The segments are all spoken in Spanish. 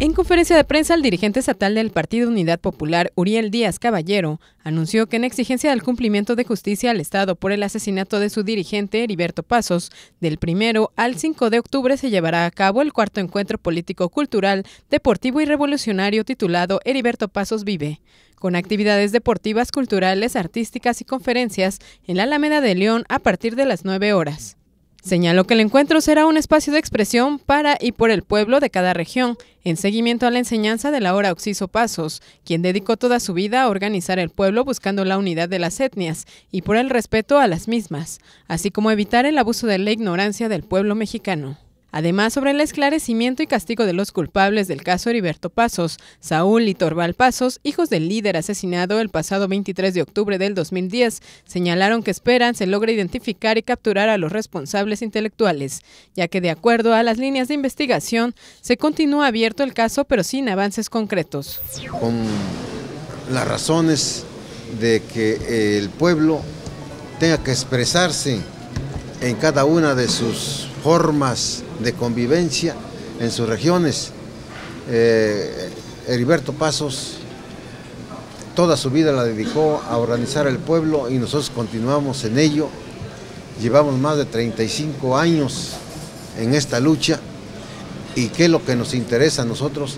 En conferencia de prensa, el dirigente estatal del Partido Unidad Popular, Uriel Díaz Caballero, anunció que en exigencia del cumplimiento de justicia al Estado por el asesinato de su dirigente, Heriberto Pasos, del primero al 5 de octubre se llevará a cabo el cuarto encuentro político, cultural, deportivo y revolucionario titulado Heriberto Pasos Vive con actividades deportivas, culturales, artísticas y conferencias en la Alameda de León a partir de las 9 horas. Señaló que el encuentro será un espacio de expresión para y por el pueblo de cada región, en seguimiento a la enseñanza de la hora Oxiso Pasos, quien dedicó toda su vida a organizar el pueblo buscando la unidad de las etnias y por el respeto a las mismas, así como evitar el abuso de la ignorancia del pueblo mexicano. Además, sobre el esclarecimiento y castigo de los culpables del caso Heriberto Pasos, Saúl y Torval Pasos, hijos del líder asesinado el pasado 23 de octubre del 2010, señalaron que esperan se logre identificar y capturar a los responsables intelectuales, ya que de acuerdo a las líneas de investigación, se continúa abierto el caso pero sin avances concretos. Con las razones de que el pueblo tenga que expresarse en cada una de sus formas de convivencia en sus regiones. Eh, Heriberto Pasos toda su vida la dedicó a organizar el pueblo y nosotros continuamos en ello. Llevamos más de 35 años en esta lucha y que lo que nos interesa a nosotros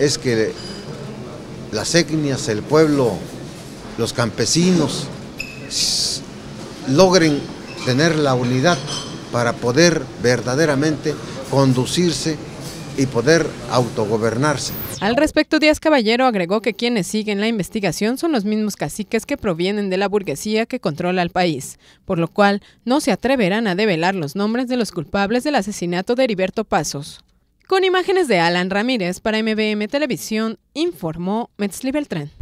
es que las etnias, el pueblo, los campesinos logren tener la unidad para poder verdaderamente conducirse y poder autogobernarse. Al respecto, Díaz Caballero agregó que quienes siguen la investigación son los mismos caciques que provienen de la burguesía que controla el país, por lo cual no se atreverán a develar los nombres de los culpables del asesinato de Heriberto Pasos. Con imágenes de Alan Ramírez para MBM Televisión, informó Metzli Beltrán.